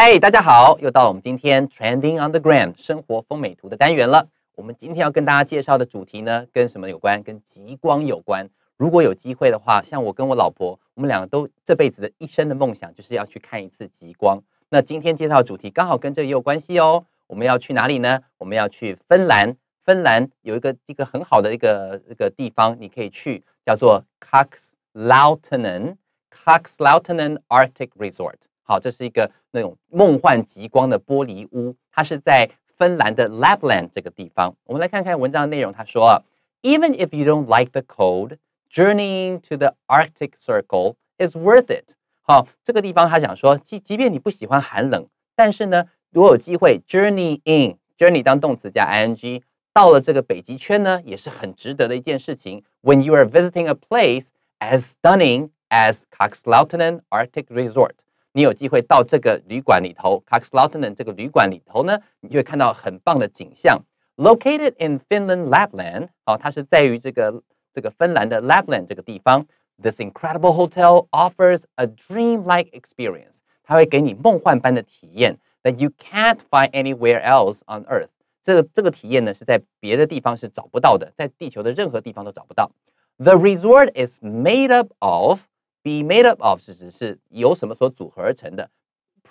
嗨，大家好！又到了我们今天 Trending Underground 生活风美图的单元了。我们今天要跟大家介绍的主题呢，跟什么有关？跟极光有关。如果有机会的话，像我跟我老婆，我们两个都这辈子的一生的梦想就是要去看一次极光。那今天介绍主题刚好跟这也有关系哦。我们要去哪里呢？我们要去芬兰。芬兰有一个一个很好的一个一个地方，你可以去，叫做 k a k s l a u t t i n e n k a k s l a u t t i n e n Arctic Resort。好，这是一个那种梦幻极光的玻璃屋，它是在芬兰的 Lapland 这个地方。我们来看看文章的内容，他说：Even if you don't like the cold, journeying to the Arctic Circle is worth it。好，这个地方他想说，即即便你不喜欢寒冷，但是呢，如果有机会 journey in journey 当动词加 ing，到了这个北极圈呢，也是很值得的一件事情。When you are visiting a place as stunning as Kakslautanen Arctic Resort。你有机会到这个旅馆里头 k a x l a u t e n e n 这个旅馆里头呢，你就会看到很棒的景象。Located in Finland, Lapland，好、哦，它是在于这个这个芬兰的 Lapland 这个地方。This incredible hotel offers a dreamlike experience，它会给你梦幻般的体验，that you can't find anywhere else on earth。这个这个体验呢是在别的地方是找不到的，在地球的任何地方都找不到。The resort is made up of Be made up of 是指是由什么所组合而成的。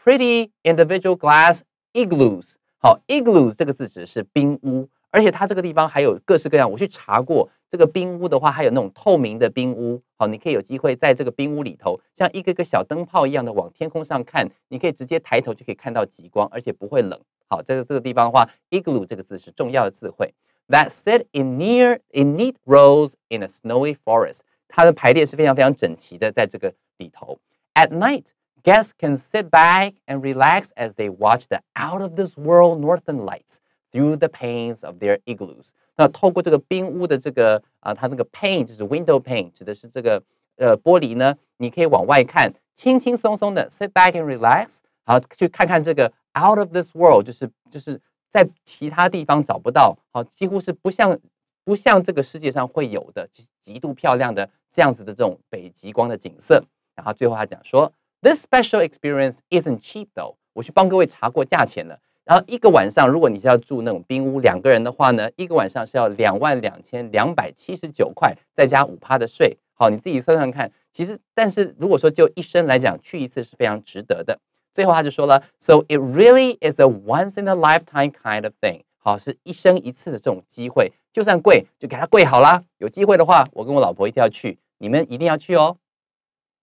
Pretty individual glass igloos。好，igloos 这个字指是冰屋，而且它这个地方还有各式各样。我去查过，这个冰屋的话，还有那种透明的冰屋。好，你可以有机会在这个冰屋里头，像一个个小灯泡一样的往天空上看，你可以直接抬头就可以看到极光，而且不会冷。好，在这个地方的话，igloo 这个字是重要的词汇。That sit in near in neat rows in a snowy forest. 它的排列是非常非常整齐的，在这个里头。At night, guests can sit back and relax as they watch the out-of-this-world northern lights through the panes of their igloos. 那透过这个冰屋的这个啊，它那个 pane 就是 window pane，指的是这个呃玻璃呢，你可以往外看，轻轻松松的 sit back and relax，好去看看这个 out of this world，就是就是在其他地方找不到，好几乎是不像不像这个世界上会有的极度漂亮的这样子的这种北极光的景色，然后最后他讲说，This special experience isn't cheap though。我去帮各位查过价钱了，然后一个晚上，如果你是要住那种冰屋两个人的话呢，一个晚上是要两万两千两百七十九块，再加五趴的税。好，你自己算算看。其实，但是如果说就一生来讲，去一次是非常值得的。最后他就说了，So it really is a once in a lifetime kind of thing。好，是一生一次的这种机会。就算贵，就给他贵好了。有机会的话，我跟我老婆一定要去，你们一定要去哦。